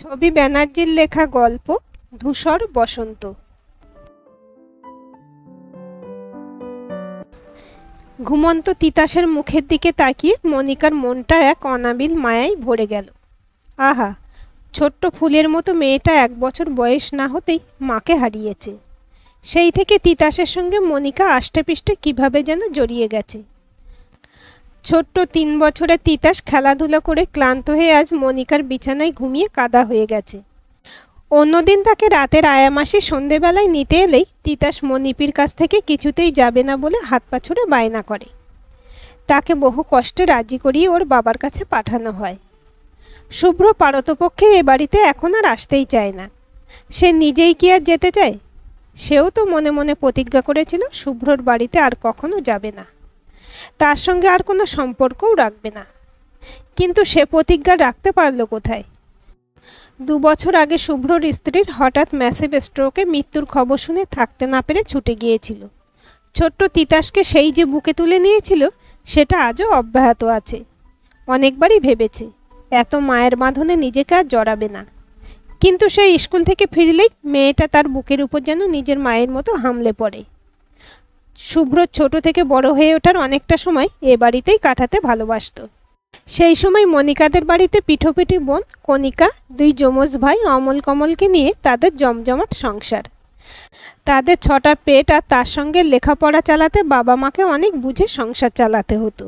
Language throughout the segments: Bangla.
ছবি ব্যানার্জির লেখা গল্প ধূসর বসন্ত ঘুমন্ত তিতাসের মুখের দিকে তাকিয়ে মনিকার মনটা এক অনাবিল মায়ায় ভরে গেল আহা ছোট্ট ফুলের মতো মেয়েটা এক বছর বয়স না হতেই মাকে হারিয়েছে সেই থেকে তিতাসের সঙ্গে মনিকা আষ্টেপৃষ্টে কিভাবে যেন জড়িয়ে গেছে ছোট্ট তিন বছরের তিতাস খেলাধুলো করে ক্লান্ত হয়ে আজ মনিকার বিছানায় ঘুমিয়ে কাদা হয়ে গেছে অন্যদিন তাকে রাতের আয়ামাসে সন্ধেবেলায় নিতে এলেই তিতাস মনিপির কাছ থেকে কিছুতেই যাবে না বলে হাত পা ছুড়ে বায়না করে তাকে বহু কষ্টে রাজি করিয়ে ওর বাবার কাছে পাঠানো হয় শুভ্র পারতপক্ষে এ বাড়িতে এখন আর আসতেই চায় না সে নিজেই কি আর যেতে চায় সেও তো মনে মনে প্রতিজ্ঞা করেছিল শুভ্রর বাড়িতে আর কখনো যাবে না তার সঙ্গে আর কোনো সম্পর্কও রাখবে না কিন্তু সে প্রতিজ্ঞা রাখতে পারল কোথায় দু বছর আগে শুভ্রর স্ত্রীর হঠাৎ ম্যাসিভ স্ট্রোকে মৃত্যুর খবর শুনে থাকতে না পেরে ছুটে গিয়েছিল ছোট্ট তিতাসকে সেই যে বুকে তুলে নিয়েছিল সেটা আজও অব্যাহত আছে অনেকবারই ভেবেছে এত মায়ের বাঁধনে নিজেকে আর জড়াবে না কিন্তু সে স্কুল থেকে ফিরলেই মেয়েটা তার বুকের উপর যেন নিজের মায়ের মতো হামলে পড়ে শুভ্র ছোট থেকে বড় হয়ে ওঠার অনেকটা সময় এ বাড়িতেই কাটাতে ভালোবাসত সেই সময় মনিকাদের বাড়িতে পিঠোপিঠি বোন কণিকা দুই যমজ ভাই অমল কমলকে নিয়ে তাদের জমজমাট সংসার তাদের ছটা পেট আর তার সঙ্গে লেখাপড়া চালাতে বাবা মাকে অনেক বুঝে সংসার চালাতে হতো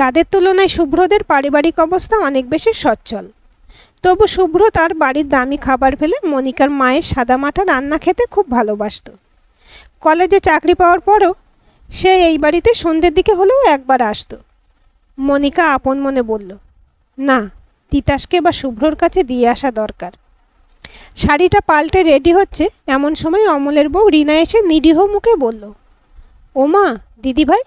তাদের তুলনায় শুভ্রদের পারিবারিক অবস্থা অনেক বেশি সচ্ছল তবু শুভ্র তার বাড়ির দামি খাবার ফেলে মনিকার মায়ের সাদামাটা রান্না খেতে খুব ভালোবাসত কলেজে চাকরি পাওয়ার পরও সে এই বাড়িতে সন্ধ্যের দিকে হলেও একবার আসতো মনিকা আপন মনে বলল না তিতাসকে বা শুভ্রর কাছে দিয়ে আসা দরকার শাড়িটা পাল্টে রেডি হচ্ছে এমন সময় অমলের বউ রিনা এসে নিরীহ মুখে বলল ওমা দিদিভাই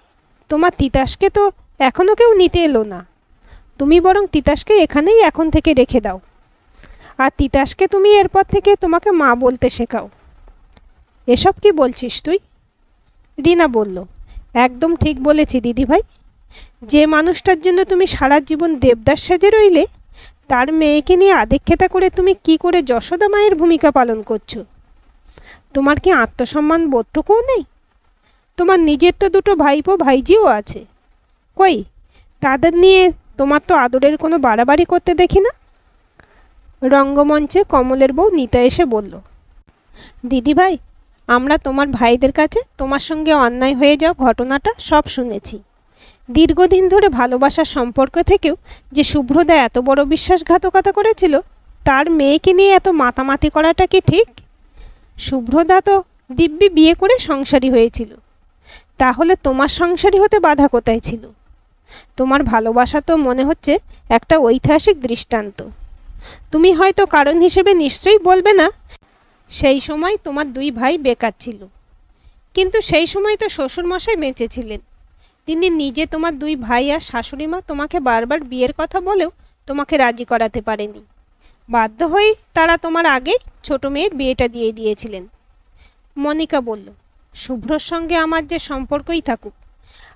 তোমার তিতাসকে তো এখনও কেউ নিতে এলো না তুমি বরং তিতাসকে এখানেই এখন থেকে রেখে দাও আর তিতাসকে তুমি এরপর থেকে তোমাকে মা বলতে শেখাও এসব কি বলছিস তুই রিনা বলল একদম ঠিক বলেছি দিদিভাই যে মানুষটার জন্য তুমি সারা জীবন দেবদাস সাজে রইলে তার মেয়েকে নিয়ে আদেক্ষেতা করে তুমি কি করে যশোদা মায়ের ভূমিকা পালন করছো তোমার কি আত্মসম্মান বোধটুকুও নেই তোমার নিজের তো দুটো ভাইপো ভাইজিও আছে কই তাদের নিয়ে তোমার তো আদরের কোনো বাড়াবাড়ি করতে দেখি না রঙ্গমঞ্চে কমলের বউ নিতা এসে বলল দিদিভাই আমরা তোমার ভাইদের কাছে তোমার সঙ্গে অন্যায় হয়ে যাওয়া ঘটনাটা সব শুনেছি দীর্ঘদিন ধরে ভালোবাসার সম্পর্ক থেকেও যে শুভ্রদা এত বড় বিশ্বাসঘাতকতা করেছিল তার মেয়েকে নিয়ে এত মাতামাতি করাটা কি ঠিক শুভ্রদা তো দিব্যি বিয়ে করে সংসারী হয়েছিল তাহলে তোমার সংসারী হতে বাধা কোথায় ছিল তোমার ভালোবাসা তো মনে হচ্ছে একটা ঐতিহাসিক দৃষ্টান্ত তুমি হয়তো কারণ হিসেবে নিশ্চয়ই বলবে না সেই সময় তোমার দুই ভাই বেকার ছিল কিন্তু সেই সময় তো শ্বশুরমশাই বেঁচেছিলেন তিনি নিজে তোমার দুই ভাই আর শাশুড়ি মা তোমাকে বারবার বিয়ের কথা বলেও তোমাকে রাজি করাতে পারেনি বাধ্য হয়ে তারা তোমার আগেই ছোট মেয়ের বিয়েটা দিয়ে দিয়েছিলেন মনিকা বলল শুভ্রর সঙ্গে আমার যে সম্পর্কই থাকুক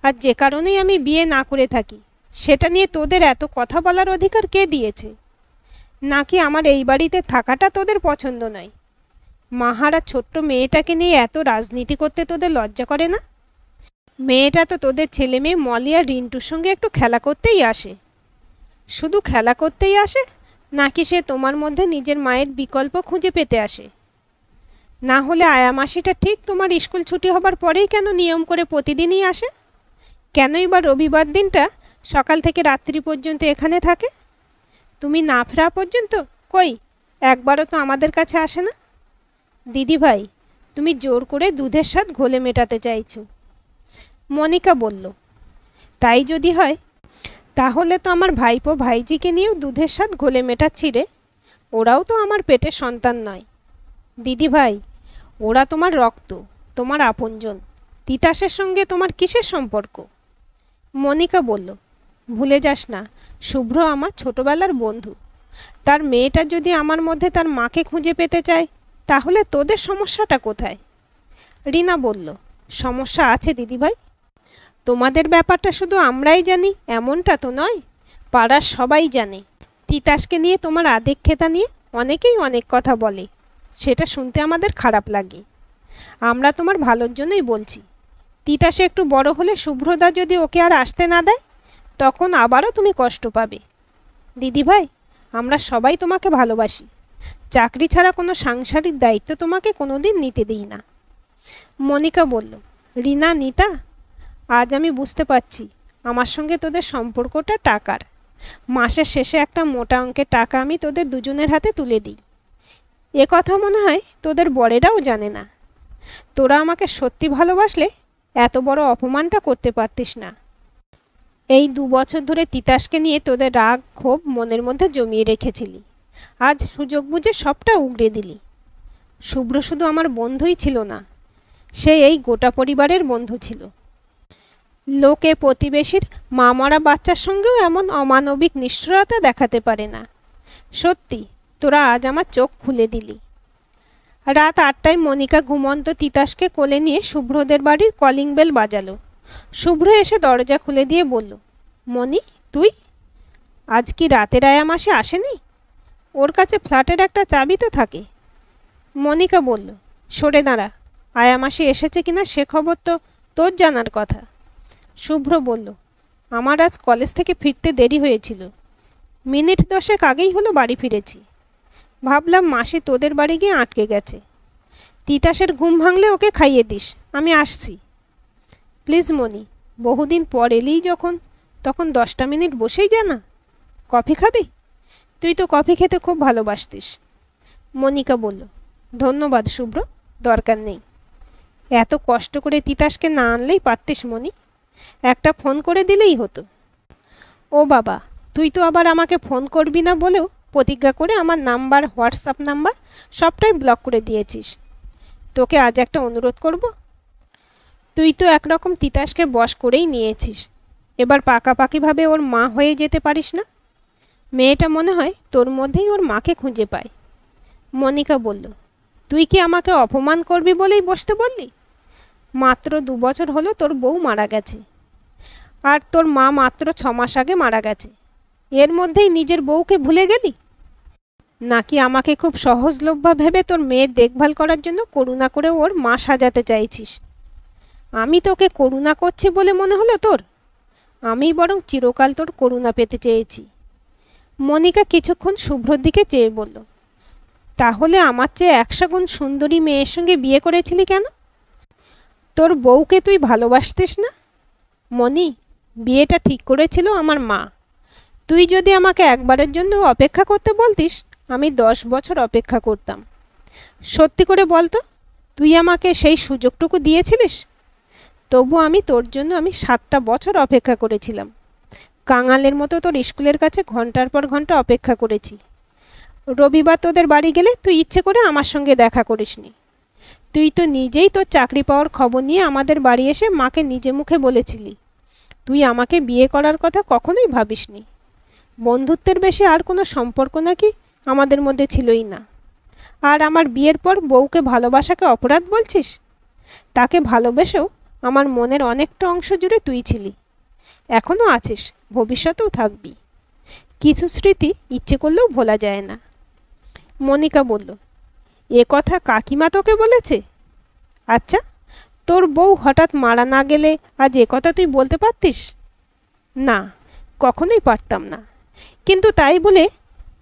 আর যে কারণেই আমি বিয়ে না করে থাকি সেটা নিয়ে তোদের এত কথা বলার অধিকার কে দিয়েছে নাকি আমার এই বাড়িতে থাকাটা তোদের পছন্দ নয় মাহারা ছোট্ট মেয়েটাকে নিয়ে এত রাজনীতি করতে তোদের লজ্জা করে না মেয়েটা তো তোদের ছেলে মেয়ে মলি আর রিন্টুর সঙ্গে একটু খেলা করতেই আসে শুধু খেলা করতেই আসে নাকি সে তোমার মধ্যে নিজের মায়ের বিকল্প খুঁজে পেতে আসে না হলে আয়ামাসিটা ঠিক তোমার স্কুল ছুটি হবার পরেই কেন নিয়ম করে প্রতিদিনই আসে কেনই বা রবিবার দিনটা সকাল থেকে রাত্রি পর্যন্ত এখানে থাকে তুমি না ফেরা পর্যন্ত কই একবারও তো আমাদের কাছে আসে না দিদিভাই তুমি জোর করে দুধের স্বাদ ঘোলে মেটাতে চাইছো মনিকা বলল তাই যদি হয় তাহলে তো আমার ভাইপো ভাইজিকে নিয়েও দুধের স্বাদ ঘোলে মেটাচ্ছি রে ওরাও তো আমার পেটে সন্তান নয় দিদিভাই ওরা তোমার রক্ত তোমার আপনজন তিতাসের সঙ্গে তোমার কিসের সম্পর্ক মনিকা বলল ভুলে যাস না শুভ্র আমার ছোটবেলার বন্ধু তার মেয়েটা যদি আমার মধ্যে তার মাকে খুঁজে পেতে চায় তাহলে তোদের সমস্যাটা কোথায় রিনা বলল সমস্যা আছে দিদিভাই তোমাদের ব্যাপারটা শুধু আমরাই জানি এমনটা তো নয় পাড়ার সবাই জানে তিতাসকে নিয়ে তোমার আদেক খেতা নিয়ে অনেকেই অনেক কথা বলে সেটা শুনতে আমাদের খারাপ লাগে আমরা তোমার ভালোর জন্যই বলছি তিতাসে একটু বড় হলে শুভ্রদা যদি ওকে আর আসতে না দেয় তখন আবারও তুমি কষ্ট পাবে দিদিভাই আমরা সবাই তোমাকে ভালোবাসি চাকরি ছাড়া কোনো সাংসারিক দায়িত্ব তোমাকে কোনো দিন নিতে দিই না মনিকা বলল রিনা নিতা আজ আমি বুঝতে পারছি আমার সঙ্গে তোদের সম্পর্কটা টাকার মাসের শেষে একটা মোটা অঙ্কের টাকা আমি তোদের দুজনের হাতে তুলে দিই এ কথা মনে হয় তোদের বরেরাও জানে না তোরা আমাকে সত্যি ভালোবাসলে এত বড় অপমানটা করতে পারতিস না এই দু বছর ধরে তিতাসকে নিয়ে তোদের রাগ ক্ষোভ মনের মধ্যে জমিয়ে রেখেছিলি আজ সুযোগ বুঝে সবটা উগড়ে দিলি শুভ্র শুধু আমার বন্ধুই ছিল না সে এই গোটা পরিবারের বন্ধু ছিল লোকে প্রতিবেশীর মামারা বাচ্চার সঙ্গেও এমন অমানবিক নিষ্ঠুরতা দেখাতে পারে না সত্যি তোরা আজ আমার চোখ খুলে দিলি রাত আটটায় মনিকা ঘুমন্ত তিতাসকে কোলে নিয়ে শুভ্রদের বাড়ির কলিং বেল বাজালো শুভ্র এসে দরজা খুলে দিয়ে বলল মনি তুই আজ কি রাতের আয়া মাসে আসেনি ওর কাছে ফ্ল্যাটের একটা চাবি তো থাকে মনিকা বলল সরে দাঁড়া আয়া মাসে এসেছে কিনা সে খবর তো তোর জানার কথা শুভ্র বলল আমার আজ কলেজ থেকে ফিরতে দেরি হয়েছিল মিনিট দশেক আগেই হলো বাড়ি ফিরেছি ভাবলাম মাসি তোদের বাড়ি গিয়ে আটকে গেছে তিতাসের ঘুম ভাঙলে ওকে খাইয়ে দিস আমি আসছি প্লিজ মনি বহুদিন পর এলেই যখন তখন দশটা মিনিট বসেই জানা কফি খাবি তুই তো কফি খেতে খুব ভালোবাসতিস মনিকা বলল ধন্যবাদ শুভ্র দরকার নেই এত কষ্ট করে তিতাসকে না আনলেই পারতিস মনি একটা ফোন করে দিলেই হতো ও বাবা তুই তো আবার আমাকে ফোন করবি না বলেও প্রতিজ্ঞা করে আমার নাম্বার হোয়াটসঅ্যাপ নাম্বার সবটাই ব্লক করে দিয়েছিস তোকে আজ একটা অনুরোধ করব তুই তো একরকম তিতাসকে বশ করেই নিয়েছিস এবার পাকাপাকিভাবে ওর মা হয়ে যেতে পারিস না মেয়েটা মনে হয় তোর মধ্যেই ওর মাকে খুঁজে পায় মনিকা বলল তুই কি আমাকে অপমান করবি বলেই বসতে বললি মাত্র দু বছর হলো তোর বউ মারা গেছে আর তোর মা মাত্র ছ মাস আগে মারা গেছে এর মধ্যেই নিজের বউকে ভুলে গেলি নাকি আমাকে খুব সহজলভ্যা ভেবে তোর মেয়ের দেখভাল করার জন্য করুণা করে ওর মা সাজাতে চাইছিস আমি তোকে করুণা করছি বলে মনে হলো তোর আমি বরং চিরকাল তোর করুণা পেতে চেয়েছি মনিকা কিছুক্ষণ শুভ্রর দিকে চেয়ে বলল তাহলে আমার চেয়ে একশো গুণ সুন্দরী মেয়ের সঙ্গে বিয়ে করেছিলি কেন তোর বউকে তুই ভালোবাসতিস না মনি বিয়েটা ঠিক করেছিল আমার মা তুই যদি আমাকে একবারের জন্য অপেক্ষা করতে বলতিস আমি দশ বছর অপেক্ষা করতাম সত্যি করে বলতো তুই আমাকে সেই সুযোগটুকু দিয়েছিলিস তবু আমি তোর জন্য আমি সাতটা বছর অপেক্ষা করেছিলাম কাঙালের মতো তোর স্কুলের কাছে ঘন্টার পর ঘন্টা অপেক্ষা করেছি রবিবার তোদের বাড়ি গেলে তুই ইচ্ছে করে আমার সঙ্গে দেখা করিসনি তুই তো নিজেই তোর চাকরি পাওয়ার খবর নিয়ে আমাদের বাড়ি এসে মাকে নিজে মুখে বলেছিলি তুই আমাকে বিয়ে করার কথা কখনোই ভাবিসনি বন্ধুত্বের বেশি আর কোনো সম্পর্ক নাকি আমাদের মধ্যে ছিলই না আর আমার বিয়ের পর বউকে ভালোবাসাকে অপরাধ বলছিস তাকে ভালোবেসেও আমার মনের অনেকটা অংশ জুড়ে তুই ছিলি এখনও আছিস ভবিষ্যতেও থাকবি কিছু স্মৃতি ইচ্ছে করলেও ভোলা যায় না মনিকা বলল এ কথা কাকিমা তোকে বলেছে আচ্ছা তোর বউ হঠাৎ মারা না গেলে আজ এ কথা তুই বলতে পারতিস না কখনোই পারতাম না কিন্তু তাই বলে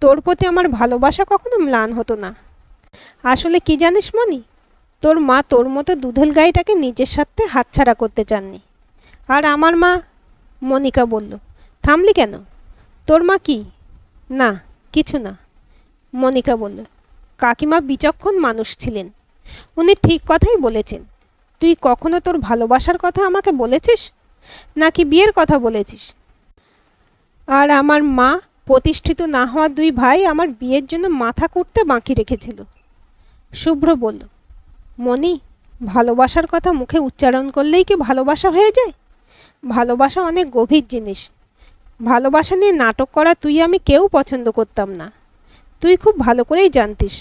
তোর প্রতি আমার ভালোবাসা কখনো ম্লান হতো না আসলে কি জানিস মনি তোর মা তোর মতো দুধেল গাইটাকে নিজের স্বার্থে হাতছাড়া করতে চাননি আর আমার মা মনিকা বলল থামলি কেন তোর মা কি না কিছু না মনিকা বলল কাকিমা বিচক্ষণ মানুষ ছিলেন উনি ঠিক কথাই বলেছেন তুই কখনো তোর ভালোবাসার কথা আমাকে বলেছিস নাকি বিয়ের কথা বলেছিস আর আমার মা প্রতিষ্ঠিত না হওয়া দুই ভাই আমার বিয়ের জন্য মাথা করতে বাঁকি রেখেছিল শুভ্র বলল মনি ভালোবাসার কথা মুখে উচ্চারণ করলেই কি ভালোবাসা হয়ে যায় ভালোবাসা অনেক গভীর জিনিস ভালোবাসা নিয়ে নাটক করা তুই আমি কেউ পছন্দ করতাম না তুই খুব ভালো করেই জানতিস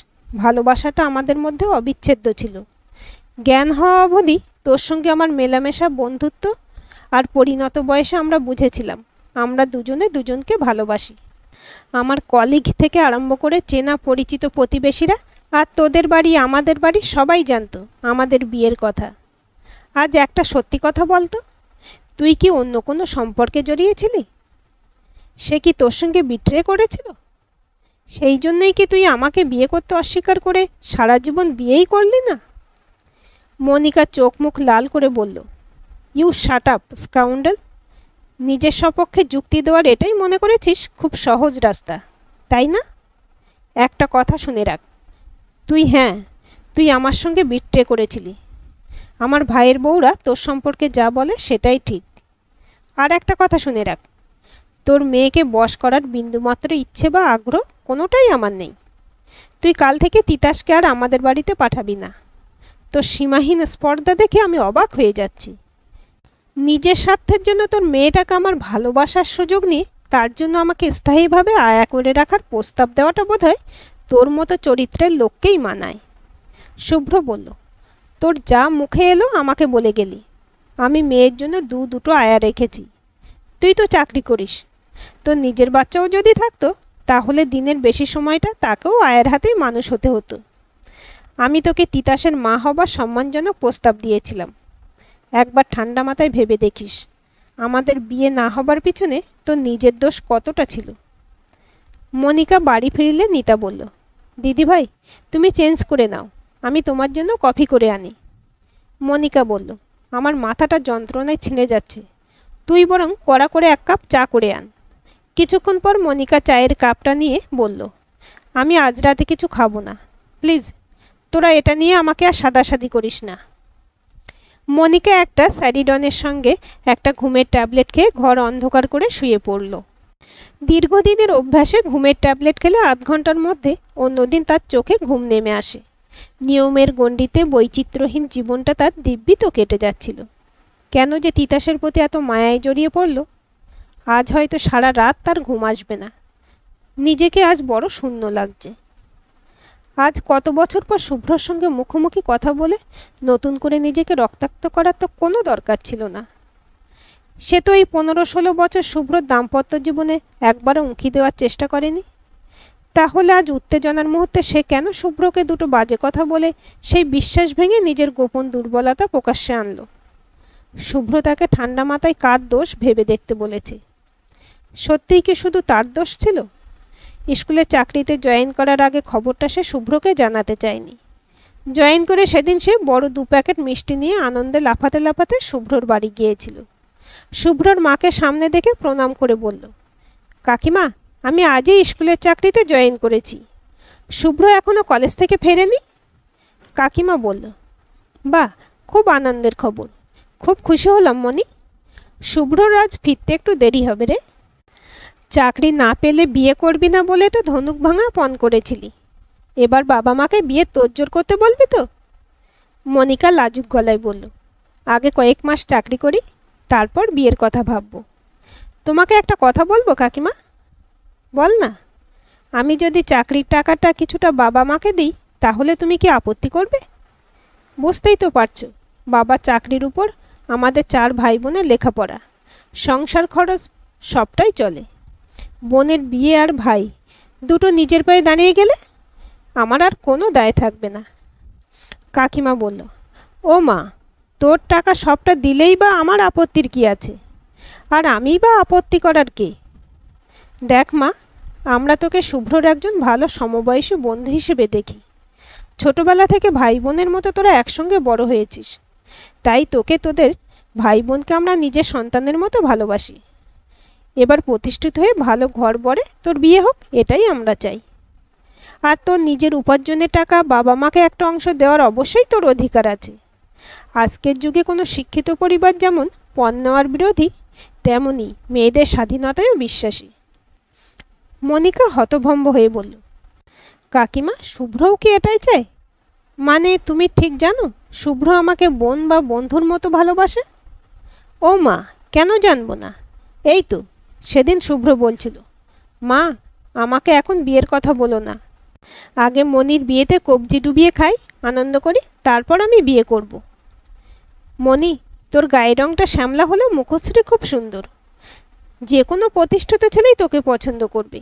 ভালোবাসাটা আমাদের মধ্যে অবিচ্ছেদ্য ছিল জ্ঞান হওয়া অবধি তোর সঙ্গে আমার মেলামেশা বন্ধুত্ব আর পরিণত বয়সে আমরা বুঝেছিলাম আমরা দুজনে দুজনকে ভালোবাসি আমার কলিগ থেকে আরম্ভ করে চেনা পরিচিত প্রতিবেশীরা আর তোদের বাড়ি আমাদের বাড়ি সবাই জানতো আমাদের বিয়ের কথা আজ একটা সত্যি কথা বলতো তুই কি অন্য কোনো সম্পর্কে জড়িয়েছিলি সে কি তোর সঙ্গে বিট্রে করেছিল সেই জন্যই কি তুই আমাকে বিয়ে করতে অস্বীকার করে সারা জীবন বিয়েই করলি না মনিকা চোখ মুখ লাল করে বলল ইউ শাট আপ স্ক্রাউন্ডেল নিজের সপক্ষে যুক্তি দেওয়ার এটাই মনে করেছিস খুব সহজ রাস্তা তাই না একটা কথা শুনে রাখ তুই হ্যাঁ তুই আমার সঙ্গে বিট্রে করেছিলি আমার ভাইয়ের বউরা তোর সম্পর্কে যা বলে সেটাই ঠিক আর একটা কথা শুনে রাখ তোর মেয়েকে বশ করার বিন্দুমাত্র ইচ্ছে বা আগ্রহ কোনোটাই আমার নেই তুই কাল থেকে তিতাসকে আর আমাদের বাড়িতে পাঠাবি না তোর সীমাহীন স্পর্ধা দেখে আমি অবাক হয়ে যাচ্ছি নিজের স্বার্থের জন্য তোর মেয়েটাকে আমার ভালোবাসার সুযোগ নিয়ে তার জন্য আমাকে স্থায়ীভাবে আয়া করে রাখার প্রস্তাব দেওয়াটা বোধহয় তোর মতো চরিত্রের লোককেই মানায় শুভ্র বলল তোর যা মুখে এলো আমাকে বলে গেলি আমি মেয়ের জন্য দু দুটো আয়া রেখেছি তুই তো চাকরি করিস তোর নিজের বাচ্চাও যদি থাকতো তাহলে দিনের বেশি সময়টা তাকেও আয়ের হাতেই মানুষ হতে হতো আমি তোকে তিতাসের মা হবার সম্মানজনক প্রস্তাব দিয়েছিলাম একবার ঠান্ডা মাথায় ভেবে দেখিস আমাদের বিয়ে না হবার পিছনে তোর নিজের দোষ কতটা ছিল মনিকা বাড়ি ফিরিলে নিতা বলল দিদিভাই তুমি চেঞ্জ করে নাও আমি তোমার জন্য কফি করে আনি মনিকা বলল আমার মাথাটা যন্ত্রণায় ছিঁড়ে যাচ্ছে তুই বরং কড়া করে এক কাপ চা করে আন কিছুক্ষণ পর মনিকা চায়ের কাপটা নিয়ে বলল আমি আজ রাতে কিছু খাবো না প্লিজ তোরা এটা নিয়ে আমাকে আর সাদাসাদি করিস না মনিকা একটা স্যারিডনের সঙ্গে একটা ঘুমের ট্যাবলেট খেয়ে ঘর অন্ধকার করে শুয়ে পড়ল দীর্ঘদিনের অভ্যাসে ঘুমের ট্যাবলেট খেলে আধ ঘন্টার মধ্যে অন্যদিন তার চোখে ঘুম নেমে আসে নিয়মের গণ্ডিতে বৈচিত্র্যহীন জীবনটা তার দিব্যিত কেটে যাচ্ছিল কেন যে তিতাসের প্রতি এত মায়ায় জড়িয়ে পড়ল আজ হয়তো সারা রাত তার ঘুম আসবে না নিজেকে আজ বড় শূন্য লাগছে আজ কত বছর পর শুভ্রর সঙ্গে মুখোমুখি কথা বলে নতুন করে নিজেকে রক্তাক্ত করার তো কোনো দরকার ছিল না সে তো এই পনেরো ষোলো বছর শুভ্রর দাম্পত্য জীবনে একবারও উঁকি দেওয়ার চেষ্টা করেনি তাহলে আজ উত্তেজনার মুহূর্তে সে কেন শুভ্রকে দুটো বাজে কথা বলে সেই বিশ্বাস ভেঙে নিজের গোপন দুর্বলতা প্রকাশ্যে আনল শুভ্র তাকে ঠান্ডা মাথায় কার দোষ ভেবে দেখতে বলেছে সত্যিই কি শুধু তার দোষ ছিল স্কুলে চাকরিতে জয়েন করার আগে খবরটা সে শুভ্রকে জানাতে চায়নি জয়েন করে সেদিন সে বড় দু প্যাকেট মিষ্টি নিয়ে আনন্দে লাফাতে লাফাতে শুভ্রর বাড়ি গিয়েছিল শুভ্রর মাকে সামনে দেখে প্রণাম করে বলল কাকিমা আমি আজই স্কুলের চাকরিতে জয়েন করেছি শুভ্র এখনও কলেজ থেকে ফেরেনি কাকিমা বলল বাহ খুব আনন্দের খবর খুব খুশি হলাম মনি শুভ্রর আজ ফিরতে একটু দেরি হবে রে চাকরি না পেলে বিয়ে করবি না বলে তো ধনুক ভাঙা পণ করেছিলি এবার বাবা মাকে বিয়ে তোরজোর করতে বলবি তো মনিকা লাজুক গলায় বলল আগে কয়েক মাস চাকরি করি তারপর বিয়ের কথা ভাববো তোমাকে একটা কথা বলবো কাকিমা বল না আমি যদি চাকরির টাকাটা কিছুটা বাবা মাকে দিই তাহলে তুমি কি আপত্তি করবে বুঝতেই তো পারছো বাবা চাকরির উপর আমাদের চার ভাই বোনের লেখাপড়া সংসার খরচ সবটাই চলে বোনের বিয়ে আর ভাই দুটো নিজের পায়ে দাঁড়িয়ে গেলে আমার আর কোনো দায় থাকবে না কাকিমা বলল ও মা তোর টাকা সবটা দিলেই বা আমার আপত্তির কি আছে আর আমি বা আপত্তি করার কে দেখ মা আমরা তোকে শুভ্রর একজন ভালো সমবয়সী বন্ধু হিসেবে দেখি ছোটবেলা থেকে ভাই বোনের মতো তোরা একসঙ্গে বড় হয়েছিস তাই তোকে তোদের ভাই বোনকে আমরা নিজের সন্তানের মতো ভালোবাসি এবার প্রতিষ্ঠিত হয়ে ভালো ঘর বড়ে তোর বিয়ে হোক এটাই আমরা চাই আর তোর নিজের উপার্জনের টাকা বাবা মাকে একটা অংশ দেওয়ার অবশ্যই তোর অধিকার আছে আজকের যুগে কোনো শিক্ষিত পরিবার যেমন পণ্য আর বিরোধী তেমনই মেয়েদের স্বাধীনতায়ও বিশ্বাসী মনিকা হতভম্ব হয়ে বলল কাকিমা শুভ্রও কি এটাই চায় মানে তুমি ঠিক জানো শুভ্র আমাকে বোন বা বন্ধুর মতো ভালোবাসে ও মা কেন জানবো না এই তো সেদিন শুভ্র বলছিল মা আমাকে এখন বিয়ের কথা বলো না আগে মনির বিয়েতে কবজি ডুবিয়ে খাই আনন্দ করি তারপর আমি বিয়ে করব। মনি তোর গায়ের রঙটা শ্যামলা হলেও মুখশ্রী খুব সুন্দর যে কোনো প্রতিষ্ঠিত ছেলেই তোকে পছন্দ করবে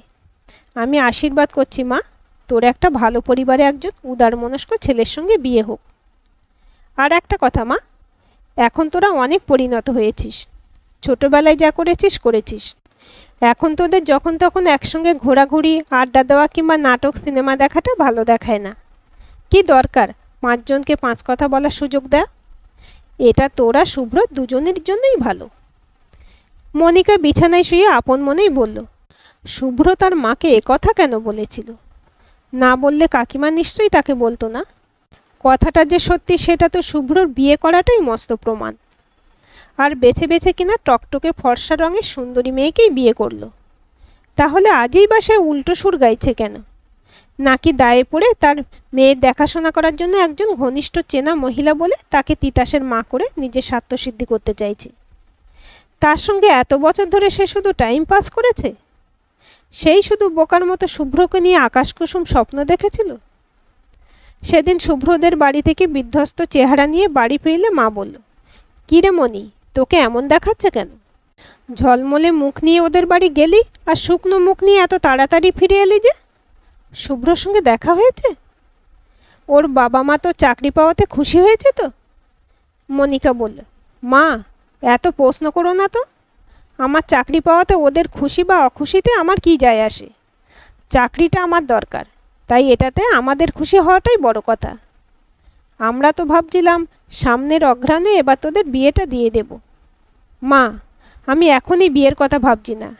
আমি আশীর্বাদ করছি মা তোর একটা ভালো পরিবারে একজন উদার মনস্ক ছেলের সঙ্গে বিয়ে হোক আর একটা কথা মা এখন তোরা অনেক পরিণত হয়েছিস ছোটবেলায় যা করেছিস করেছিস এখন তোদের যখন তখন একসঙ্গে ঘোরাঘুরি আড্ডা দেওয়া কিংবা নাটক সিনেমা দেখাটা ভালো দেখায় না কি দরকার পাঁচজনকে পাঁচ কথা বলার সুযোগ দেয় এটা তোরা শুভ্র দুজনের জন্যই ভালো মনিকা বিছানায় শুয়ে আপন মনেই বলল শুভ্র তার মাকে কথা কেন বলেছিল না বললে কাকিমা নিশ্চয়ই তাকে বলতো না কথাটা যে সত্যি সেটা তো শুভ্রর বিয়ে করাটাই মস্ত প্রমাণ আর বেছে বেছে কিনা টকটকে ফর্সা রঙের সুন্দরী মেয়েকেই বিয়ে করলো তাহলে আজই বা সে উল্টো সুর গাইছে কেন নাকি দায়ে পড়ে তার মেয়ের দেখাশোনা করার জন্য একজন ঘনিষ্ঠ চেনা মহিলা বলে তাকে তিতাসের মা করে নিজের স্বার্থসিদ্ধি করতে চাইছে তার সঙ্গে এত বছর ধরে সে শুধু টাইম পাস করেছে সেই শুধু বোকার মতো শুভ্রকে নিয়ে আকাশকুসুম স্বপ্ন দেখেছিল সেদিন শুভ্রদের বাড়ি থেকে বিধ্বস্ত চেহারা নিয়ে বাড়ি ফিরলে মা বলল কিরে মনি তোকে এমন দেখাচ্ছে কেন ঝলমলে মুখ নিয়ে ওদের বাড়ি গেলি আর শুকনো মুখ নিয়ে এত তাড়াতাড়ি ফিরে এলি যে শুভ্রর সঙ্গে দেখা হয়েছে ওর বাবা মা তো চাকরি পাওয়াতে খুশি হয়েছে তো মনিকা বলল মা এত প্রশ্ন করো না তো আমার চাকরি পাওয়াতে ওদের খুশি বা অখুশিতে আমার কি যায় আসে চাকরিটা আমার দরকার তাই এটাতে আমাদের খুশি হওয়াটাই বড় কথা আমরা তো ভাবছিলাম সামনের অঘ্রাণে এবার তোদের বিয়েটা দিয়ে দেব মা আমি এখনই বিয়ের কথা ভাবছি না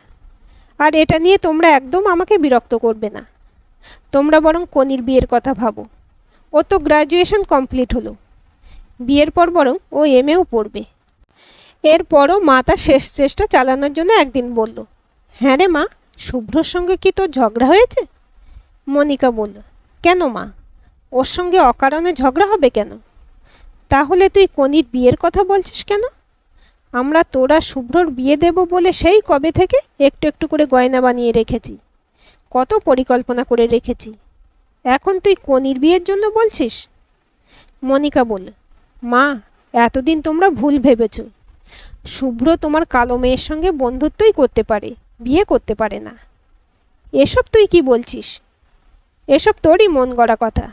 আর এটা নিয়ে তোমরা একদম আমাকে বিরক্ত করবে না তোমরা বরং কনির বিয়ের কথা ভাবো ও তো গ্র্যাজুয়েশন কমপ্লিট হলো বিয়ের পর বরং ও এমএও পড়বে এরপরও মা তার শেষ চেষ্টা চালানোর জন্য একদিন বলল হ্যাঁ রে মা শুভ্রর সঙ্গে কি তোর ঝগড়া হয়েছে মনিকা বলল কেন মা ওর সঙ্গে অকারণে ঝগড়া হবে কেন তাহলে তুই কনির বিয়ের কথা বলছিস কেন আমরা তোরা শুভ্রর বিয়ে দেব বলে সেই কবে থেকে একটু একটু করে গয়না বানিয়ে রেখেছি কত পরিকল্পনা করে রেখেছি এখন তুই কনির বিয়ের জন্য বলছিস মনিকা বলল মা এতদিন তোমরা ভুল ভেবেছো শুভ্র তোমার কালো মেয়ের সঙ্গে বন্ধুত্বই করতে পারে বিয়ে করতে পারে না এসব তুই কি বলছিস এসব তোরই মন গড়া কথা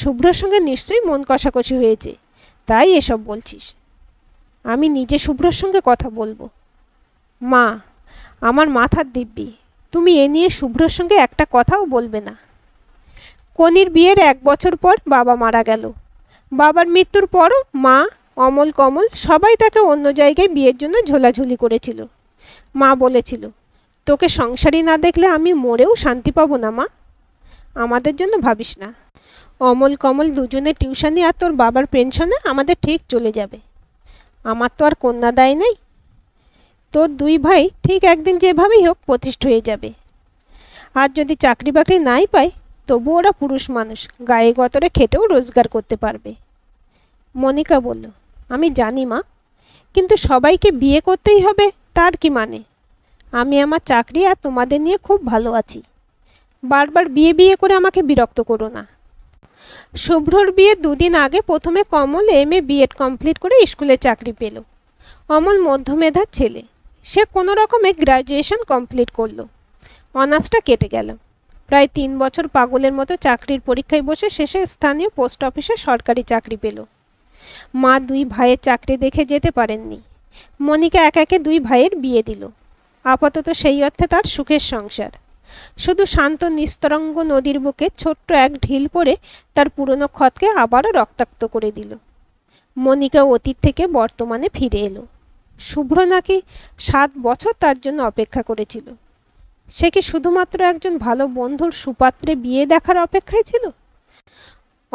শুভ্রর সঙ্গে নিশ্চয়ই মন কষাকষি হয়েছে তাই এসব বলছিস আমি নিজে শুভ্রর সঙ্গে কথা বলবো মা আমার মাথার দিব্যি তুমি এ নিয়ে শুভ্রর সঙ্গে একটা কথাও বলবে না কনির বিয়ের এক বছর পর বাবা মারা গেল বাবার মৃত্যুর পরও মা অমল কমল সবাই তাকে অন্য জায়গায় বিয়ের জন্য ঝোলাঝুলি করেছিল মা বলেছিল তোকে সংসারী না দেখলে আমি মরেও শান্তি পাবো না মা আমাদের জন্য ভাবিস না অমল কমল দুজনে টিউশনি আর তোর বাবার পেনশনে আমাদের ঠিক চলে যাবে আমার তো আর কন্যা দায় নেই তোর দুই ভাই ঠিক একদিন যেভাবেই হোক প্রতিষ্ঠ হয়ে যাবে আর যদি চাকরি বাকরি নাই পায় তবু ওরা পুরুষ মানুষ গায়ে গতরে খেটেও রোজগার করতে পারবে মনিকা বলল আমি জানি মা কিন্তু সবাইকে বিয়ে করতেই হবে তার কি মানে আমি আমার চাকরি আর তোমাদের নিয়ে খুব ভালো আছি বারবার বিয়ে বিয়ে করে আমাকে বিরক্ত করো না শুভ্রর বিয়ে দুদিন আগে প্রথমে Kamal M A B Ed complete করে স্কুলে চাকরি পেল অমল মধ্যমেধার ছেলে সে কোনো রকমে গ্র্যাজুয়েশন কমপ্লিট করলো অনার্সটা কেটে গেল প্রায় তিন বছর পাগলের মতো চাকরির পরীক্ষায় বসে শেষে স্থানীয় পোস্ট অফিসে সরকারি চাকরি পেলো মা দুই ভাইয়ের চাকরি দেখে যেতে পারেননি মনিকা এক একে দুই ভাইয়ের বিয়ে দিল আপাতত সেই অর্থে তার সুখের সংসার শুধু শান্ত নিস্তরঙ্গ নদীর বুকে ছোট্ট এক ঢিল পরে তার পুরনো ক্ষতকে আবারও রক্তাক্ত করে দিল মনিকা অতীত থেকে বর্তমানে ফিরে এলো শুভ্র নাকি সাত বছর তার জন্য অপেক্ষা করেছিল সে কি শুধুমাত্র একজন ভালো বন্ধুর সুপাত্রে বিয়ে দেখার অপেক্ষায় ছিল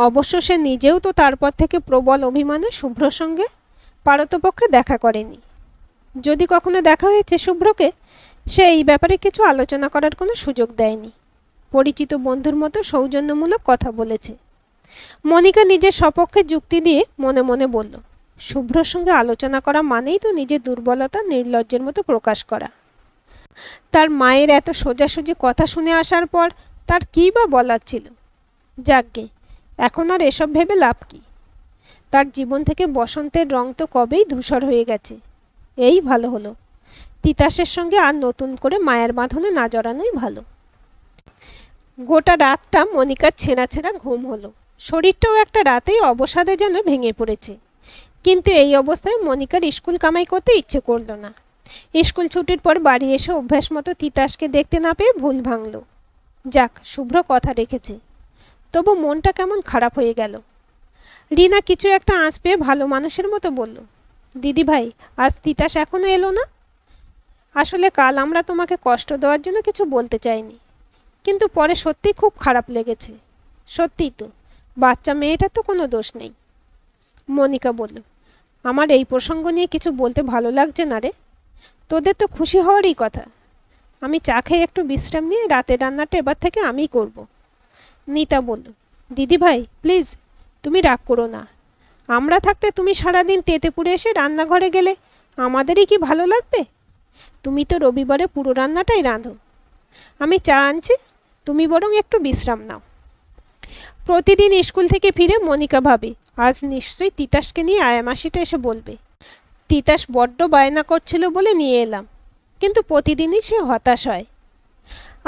অবশ্য সে নিজেও তো তারপর থেকে প্রবল অভিমানে শুভ্রর সঙ্গে পারতপক্ষে দেখা করেনি যদি কখনো দেখা হয়েছে শুভ্রকে সে এই ব্যাপারে কিছু আলোচনা করার কোনো সুযোগ দেয়নি পরিচিত বন্ধুর মতো সৌজন্যমূলক কথা বলেছে মনিকা নিজের সপক্ষে যুক্তি দিয়ে মনে মনে বলল শুভ্রর সঙ্গে আলোচনা করা মানেই তো নিজের দুর্বলতা নির্লজ্জের মতো প্রকাশ করা তার মায়ের এত সোজাসুজি কথা শুনে আসার পর তার কী বা বলার ছিল যাকগে এখন আর এসব ভেবে লাভ কি তার জীবন থেকে বসন্তের রং তো কবেই ধূসর হয়ে গেছে এই ভালো হলো তিতাসের সঙ্গে আর নতুন করে মায়ের বাঁধনে না জড়ানোই ভালো গোটা রাতটা মনিকার ছেঁড়া ছেঁড়া ঘুম হলো শরীরটাও একটা রাতেই অবসাদে যেন ভেঙে পড়েছে কিন্তু এই অবস্থায় মনিকার স্কুল কামাই করতে ইচ্ছে করলো না স্কুল ছুটির পর বাড়ি এসে অভ্যাস মতো তিতাসকে দেখতে না পেয়ে ভুল ভাঙল যাক শুভ্র কথা রেখেছে তবু মনটা কেমন খারাপ হয়ে গেল রিনা কিছু একটা আঁচ পেয়ে ভালো মানুষের মতো বলল দিদি ভাই আজ তিতাস এখনও এলো না আসলে কাল আমরা তোমাকে কষ্ট দেওয়ার জন্য কিছু বলতে চাইনি কিন্তু পরে সত্যি খুব খারাপ লেগেছে সত্যি তো বাচ্চা মেয়েটা তো কোনো দোষ নেই মনিকা বলল আমার এই প্রসঙ্গ নিয়ে কিছু বলতে ভালো লাগছে না রে তোদের তো খুশি হওয়ারই কথা আমি চা খেয়ে একটু বিশ্রাম নিয়ে রাতে রান্নাটা এবার থেকে আমি করব। নিতা বলল দিদিভাই প্লিজ তুমি রাগ করো না আমরা থাকতে তুমি সারাদিন তেতেপুরে এসে রান্নাঘরে গেলে আমাদেরই কি ভালো লাগবে তুমি তো রবিবারে পুরো রান্নাটাই রাঁধো আমি চা আনছি তুমি বরং একটু বিশ্রাম নাও প্রতিদিন স্কুল থেকে ফিরে মনিকা ভাবে আজ নিশ্চয়ই তিতাসকে নিয়ে আয়ামাসিটা এসে বলবে তিতাস বড্ড বায়না করছিল বলে নিয়ে এলাম কিন্তু প্রতিদিনই সে হতাশ হয়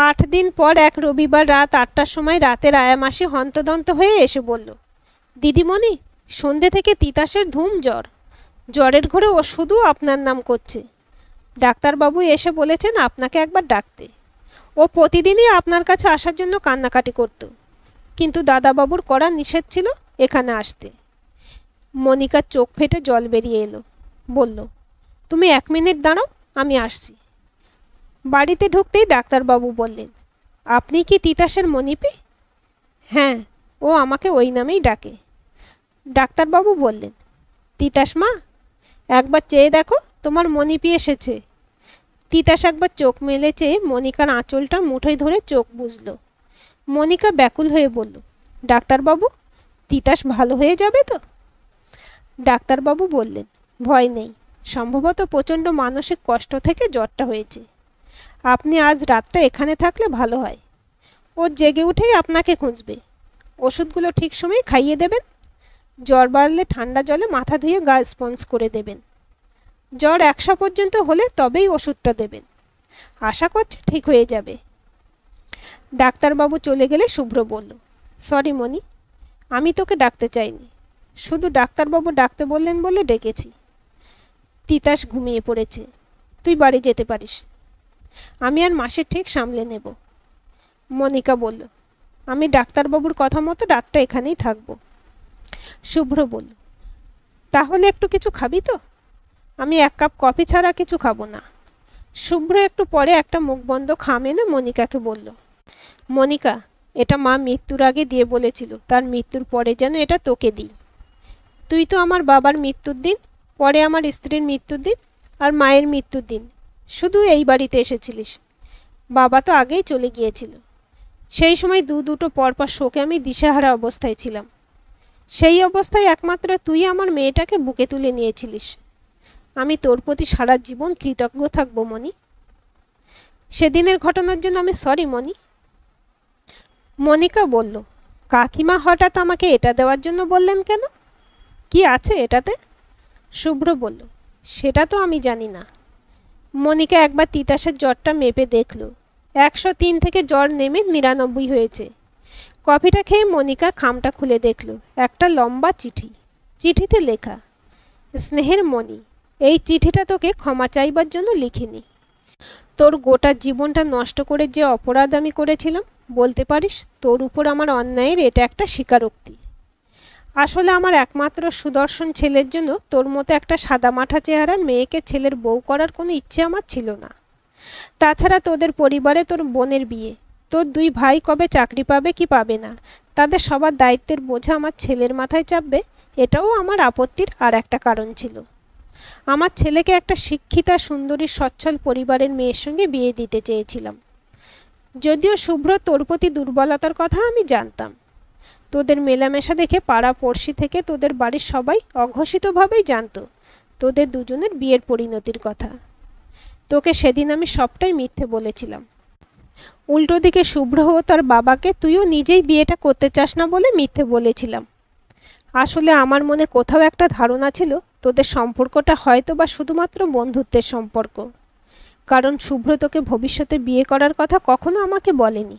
আট দিন পর এক রবিবার রাত আটটার সময় রাতের আয়ামাসি হন্তদন্ত হয়ে এসে বলল দিদিমণি সন্ধে থেকে তিতাসের ধুম জ্বর জ্বরের ঘরে ও শুধু আপনার নাম করছে ডাক্তারবাবু এসে বলেছেন আপনাকে একবার ডাকতে ও প্রতিদিনই আপনার কাছে আসার জন্য কান্নাকাটি করত কিন্তু দাদাবাবুর করা নিষেধ ছিল এখানে আসতে মনিকার চোখ ফেটে জল বেরিয়ে এলো বলল তুমি এক মিনিট দাঁড়াও আমি আসছি বাড়িতে ঢুকতেই ডাক্তারবাবু বললেন আপনি কি তিতাসের মনিপি হ্যাঁ ও আমাকে ওই নামেই ডাকে ডাক্তারবাবু বললেন তিতাস মা একবার চেয়ে দেখো তোমার মনিপি এসেছে তিতাস একবার চোখ মেলে চেয়ে মনিকার আঁচলটা মুঠোয় ধরে চোখ বুঝল মনিকা ব্যাকুল হয়ে বলল ডাক্তারবাবু তিতাস ভালো হয়ে যাবে তো ডাক্তারবাবু বললেন ভয় নেই সম্ভবত প্রচণ্ড মানসিক কষ্ট থেকে জ্বরটা হয়েছে আপনি আজ রাতটা এখানে থাকলে ভালো হয় ও জেগে উঠেই আপনাকে খুঁজবে ওষুধগুলো ঠিক সময়ে খাইয়ে দেবেন জ্বর বাড়লে ঠান্ডা জলে মাথা ধুয়ে গা স্পঞ্জ করে দেবেন জ্বর একশো পর্যন্ত হলে তবেই ওষুধটা দেবেন আশা করছি ঠিক হয়ে যাবে ডাক্তারবাবু চলে গেলে শুভ্র বলল সরি মনি আমি তোকে ডাকতে চাইনি শুধু ডাক্তারবাবু ডাকতে বললেন বলে ডেকেছি তিতাস ঘুমিয়ে পড়েছে তুই বাড়ি যেতে পারিস আমি আর মাসে ঠিক সামলে নেব মনিকা বলল আমি ডাক্তারবাবুর কথা মতো রাতটা এখানেই থাকব শুভ্র বলল তাহলে একটু কিছু খাবি তো আমি এক কাপ কফি ছাড়া কিছু খাবো না শুভ্র একটু পরে একটা মুখ বন্ধ খামে না মনিকাকে বলল মনিকা এটা মা মৃত্যুর আগে দিয়ে বলেছিল তার মৃত্যুর পরে যেন এটা তোকে দিই তুই তো আমার বাবার মৃত্যুর দিন পরে আমার স্ত্রীর মৃত্যুর দিন আর মায়ের মৃত্যুর দিন শুধু এই বাড়িতে এসেছিলিস বাবা তো আগেই চলে গিয়েছিল সেই সময় দু দুটো পরপর শোকে আমি দিশাহারা অবস্থায় ছিলাম সেই অবস্থায় একমাত্র তুই আমার মেয়েটাকে বুকে তুলে নিয়েছিলিস আমি তোর প্রতি সারা জীবন কৃতজ্ঞ থাকবো মনি সেদিনের ঘটনার জন্য আমি সরি মনি মনিকা বলল কাকিমা হঠাৎ আমাকে এটা দেওয়ার জন্য বললেন কেন কি আছে এটাতে শুভ্র বলল সেটা তো আমি জানি না মনিকা একবার তিতাসের জ্বরটা মেপে দেখল একশো তিন থেকে জ্বর নেমে নিরানব্বই হয়েছে কফিটা খেয়ে মনিকা খামটা খুলে দেখল একটা লম্বা চিঠি চিঠিতে লেখা স্নেহের মনি এই চিঠিটা তোকে ক্ষমা চাইবার জন্য লিখিনি তোর গোটা জীবনটা নষ্ট করে যে অপরাধ আমি করেছিলাম বলতে পারিস তোর উপর আমার অন্যায়ের এটা একটা স্বীকারোক্তি আসলে আমার একমাত্র সুদর্শন ছেলের জন্য তোর মতো একটা সাদা মাঠা চেহারার মেয়েকে ছেলের বউ করার কোনো ইচ্ছে আমার ছিল না তাছাড়া তোদের পরিবারে তোর বোনের বিয়ে তোর দুই ভাই কবে চাকরি পাবে কি পাবে না তাদের সবার দায়িত্বের বোঝা আমার ছেলের মাথায় চাপবে এটাও আমার আপত্তির আর একটা কারণ ছিল আমার ছেলেকে একটা শিক্ষিতা সুন্দরী সচ্ছল পরিবারের মেয়ের সঙ্গে বিয়ে দিতে চেয়েছিলাম যদিও শুভ্র তোর প্রতি দুর্বলতার কথা আমি জানতাম তোদের মেলামেশা দেখে পাড়া পড়শি থেকে তোদের বাড়ির সবাই অঘোষিতভাবেই জানত তোদের দুজনের বিয়ের পরিণতির কথা তোকে সেদিন আমি সবটাই মিথ্যে বলেছিলাম উল্টো দিকে ও তার বাবাকে তুইও নিজেই বিয়েটা করতে চাস না বলে মিথ্যে বলেছিলাম আসলে আমার মনে কোথাও একটা ধারণা ছিল তোদের সম্পর্কটা হয়তো বা শুধুমাত্র বন্ধুত্বের সম্পর্ক কারণ শুভ্র তোকে ভবিষ্যতে বিয়ে করার কথা কখনো আমাকে বলেনি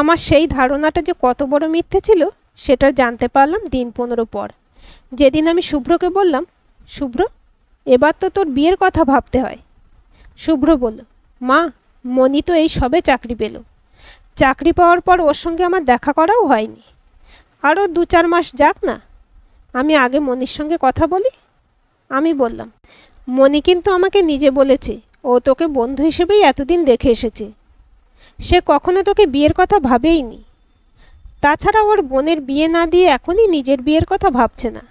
আমার সেই ধারণাটা যে কত বড় মিথ্যে ছিল সেটা জানতে পারলাম দিন পনেরো পর যেদিন আমি শুভ্রকে বললাম শুভ্র এবার তো তোর বিয়ের কথা ভাবতে হয় শুভ্র বলল মা মনি তো এই সবে চাকরি পেল চাকরি পাওয়ার পর ওর সঙ্গে আমার দেখা করাও হয়নি আরও দু চার মাস যাক না আমি আগে মনির সঙ্গে কথা বলি আমি বললাম মনি কিন্তু আমাকে নিজে বলেছে ও তোকে বন্ধু হিসেবেই এতদিন দেখে এসেছে সে কখনো তোকে বিয়ের কথা ভাবেই নি তাছাড়া ওর বোনের বিয়ে না দিয়ে এখনই নিজের বিয়ের কথা ভাবছে না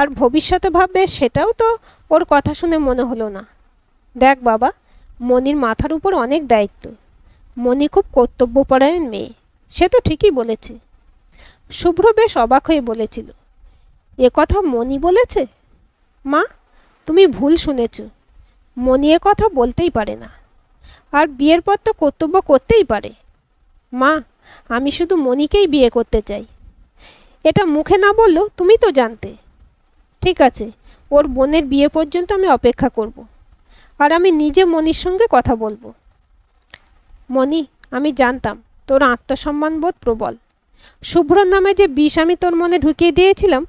আর ভবিষ্যতে ভাববে সেটাও তো ওর কথা শুনে মনে হলো না দেখ বাবা মনির মাথার উপর অনেক দায়িত্ব মনি খুব কর্তব্যপরায়ণ মেয়ে সে তো ঠিকই বলেছে শুভ্র বেশ অবাক হয়ে বলেছিল এ কথা মনি বলেছে মা তুমি ভুল শুনেছ মনি এ কথা বলতেই পারে না আর বিয়ের পর তো কর্তব্য করতেই পারে মা আমি শুধু মনিকেই বিয়ে করতে চাই এটা মুখে না বললেও তুমি তো জানতে ঠিক আছে ওর বোনের বিয়ে পর্যন্ত আমি অপেক্ষা করব। আর আমি নিজে মনির সঙ্গে কথা বলবো মনি আমি জানতাম তোর আত্মসম্মানবোধ প্রবল শুভ্রর নামে যে বিষ আমি তোর মনে ঢুকিয়ে দিয়েছিলাম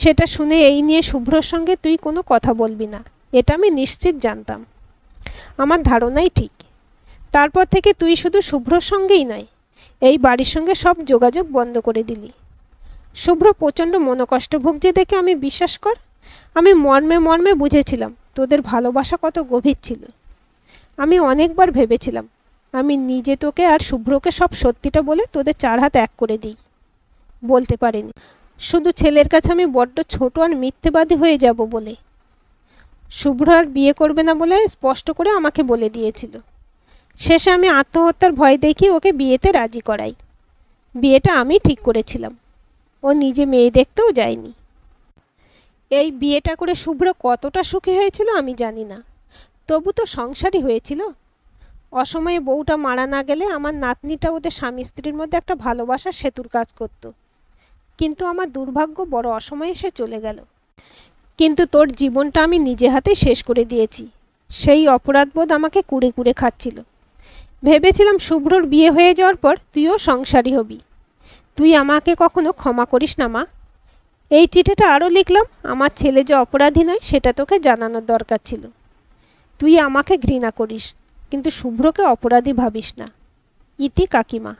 সেটা শুনে এই নিয়ে শুভ্রর সঙ্গে তুই কোনো কথা বলবি না এটা আমি নিশ্চিত জানতাম আমার ধারণাই ঠিক তারপর থেকে তুই শুধু শুভ্রর সঙ্গেই নয় এই বাড়ির সঙ্গে সব যোগাযোগ বন্ধ করে দিলি শুভ্র প্রচণ্ড মনোকষ্ট ভুগছে দেখে আমি বিশ্বাস কর আমি মর্মে মর্মে বুঝেছিলাম তোদের ভালোবাসা কত গভীর ছিল আমি অনেকবার ভেবেছিলাম আমি নিজে তোকে আর শুভ্রকে সব সত্যিটা বলে তোদের চার হাত এক করে দিই বলতে পারিনি শুধু ছেলের কাছে আমি বড্ড ছোট আর মিথ্যেবাদী হয়ে যাব বলে শুভ্র আর বিয়ে করবে না বলে স্পষ্ট করে আমাকে বলে দিয়েছিল শেষে আমি আত্মহত্যার ভয় দেখিয়ে ওকে বিয়েতে রাজি করাই বিয়েটা আমি ঠিক করেছিলাম ও নিজে মেয়ে দেখতেও যায়নি এই বিয়েটা করে শুভ্র কতটা সুখী হয়েছিল আমি জানি না তবু তো সংসারই হয়েছিল অসময়ে বউটা মারা না গেলে আমার নাতনিটা ওদের স্বামী স্ত্রীর মধ্যে একটা ভালোবাসা সেতুর কাজ করত। কিন্তু আমার দুর্ভাগ্য বড় অসময়ে সে চলে গেল কিন্তু তোর জীবনটা আমি নিজে হাতে শেষ করে দিয়েছি সেই অপরাধবোধ আমাকে কুড়ে কুড়ে খাচ্ছিল ভেবেছিলাম শুভ্রর বিয়ে হয়ে যাওয়ার পর তুইও সংসারী হবি তুই আমাকে কখনো ক্ষমা করিস না মা এই চিঠিটা আরও লিখলাম আমার ছেলে যে অপরাধী নয় সেটা তোকে জানানোর দরকার ছিল তুই আমাকে ঘৃণা করিস কিন্তু শুভ্রকে অপরাধী ভাবিস না ইতি কাকিমা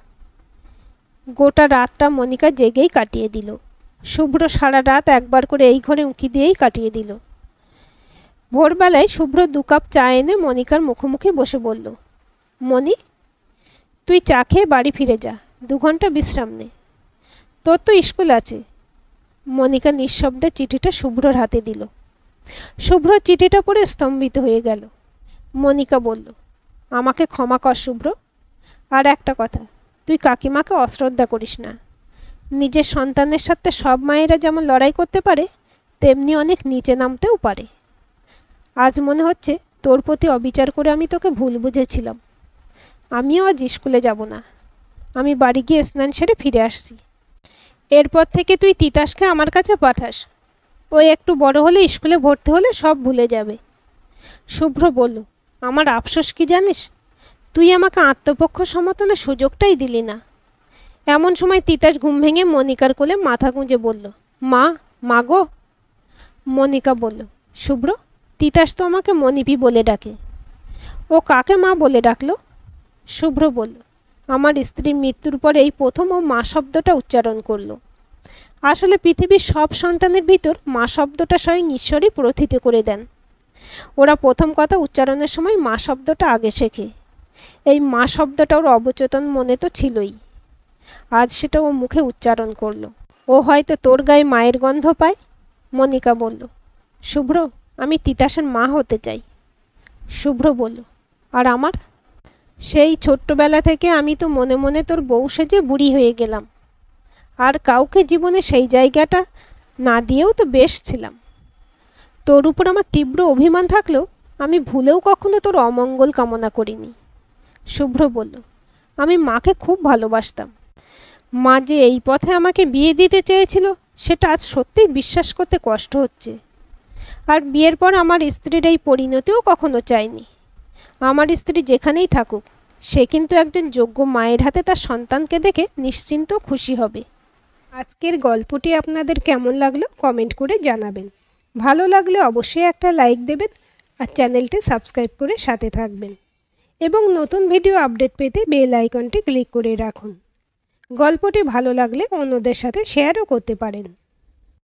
গোটা রাতটা মনিকা জেগেই কাটিয়ে দিল শুভ্র সারা রাত একবার করে এই ঘরে উঁকি দিয়েই কাটিয়ে দিল ভোরবেলায় শুভ্র দু কাপ চা এনে মনিকার মুখোমুখি বসে বলল মনি তুই চা খেয়ে বাড়ি ফিরে যা দু ঘন্টা বিশ্রাম নে তোর তো স্কুল আছে মনিকা নিঃশব্দে চিঠিটা শুভ্রর হাতে দিল শুভ্র চিঠিটা পড়ে স্তম্ভিত হয়ে গেল মনিকা বলল আমাকে ক্ষমা কর শুভ্র আর একটা কথা তুই কাকিমাকে অশ্রদ্ধা করিস না নিজের সন্তানের সাথে সব মায়েরা যেমন লড়াই করতে পারে তেমনি অনেক নিচে নামতেও পারে আজ মনে হচ্ছে তোর প্রতি অবিচার করে আমি তোকে ভুল বুঝেছিলাম আমিও আজ স্কুলে যাব না আমি বাড়ি গিয়ে স্নান সেরে ফিরে আসছি এরপর থেকে তুই তিতাসকে আমার কাছে পাঠাস ও একটু বড় হলে স্কুলে ভর্তি হলে সব ভুলে যাবে শুভ্র বলল আমার আফসোস কি জানিস তুই আমাকে আত্মপক্ষ সমর্থনের সুযোগটাই দিলি না এমন সময় তিতাস ঘুম ভেঙে মনিকার কোলে মাথা গুঁজে বলল মা মা গো মনিকা বলল শুভ্র তিতাস তো আমাকে মনিপি বলে ডাকে ও কাকে মা বলে ডাকলো শুভ্র বলল আমার স্ত্রীর মৃত্যুর পর এই প্রথম ও মা শব্দটা উচ্চারণ করল আসলে পৃথিবীর সব সন্তানের ভিতর মা শব্দটা স্বয়ং ঈশ্বরই প্রথিত করে দেন ওরা প্রথম কথা উচ্চারণের সময় মা শব্দটা আগে শেখে এই মা শব্দটা ওর অবচেতন মনে তো ছিলই আজ সেটা ও মুখে উচ্চারণ করলো ও হয়তো তোর গায়ে মায়ের গন্ধ পায় মনিকা বলল শুভ্র আমি তিতাসের মা হতে চাই শুভ্র বলল আর আমার সেই ছোট্টবেলা থেকে আমি তো মনে মনে তোর বউ সেজে বুড়ি হয়ে গেলাম আর কাউকে জীবনে সেই জায়গাটা না দিয়েও তো বেশ ছিলাম তোর উপর আমার তীব্র অভিমান থাকলেও আমি ভুলেও কখনো তোর অমঙ্গল কামনা করিনি শুভ্র বলল আমি মাকে খুব ভালোবাসতাম মা যে এই পথে আমাকে বিয়ে দিতে চেয়েছিল সেটা আজ সত্যিই বিশ্বাস করতে কষ্ট হচ্ছে আর বিয়ের পর আমার স্ত্রীর এই পরিণতিও কখনো চাইনি আমার স্ত্রী যেখানেই থাকুক সে কিন্তু একজন যোগ্য মায়ের হাতে তার সন্তানকে দেখে নিশ্চিন্ত খুশি হবে আজকের গল্পটি আপনাদের কেমন লাগলো কমেন্ট করে জানাবেন ভালো লাগলে অবশ্যই একটা লাইক দেবেন আর চ্যানেলটি সাবস্ক্রাইব করে সাথে থাকবেন এবং নতুন ভিডিও আপডেট পেতে বেল আইকনটি ক্লিক করে রাখুন গল্পটি ভালো লাগলে অন্যদের সাথে শেয়ারও করতে পারেন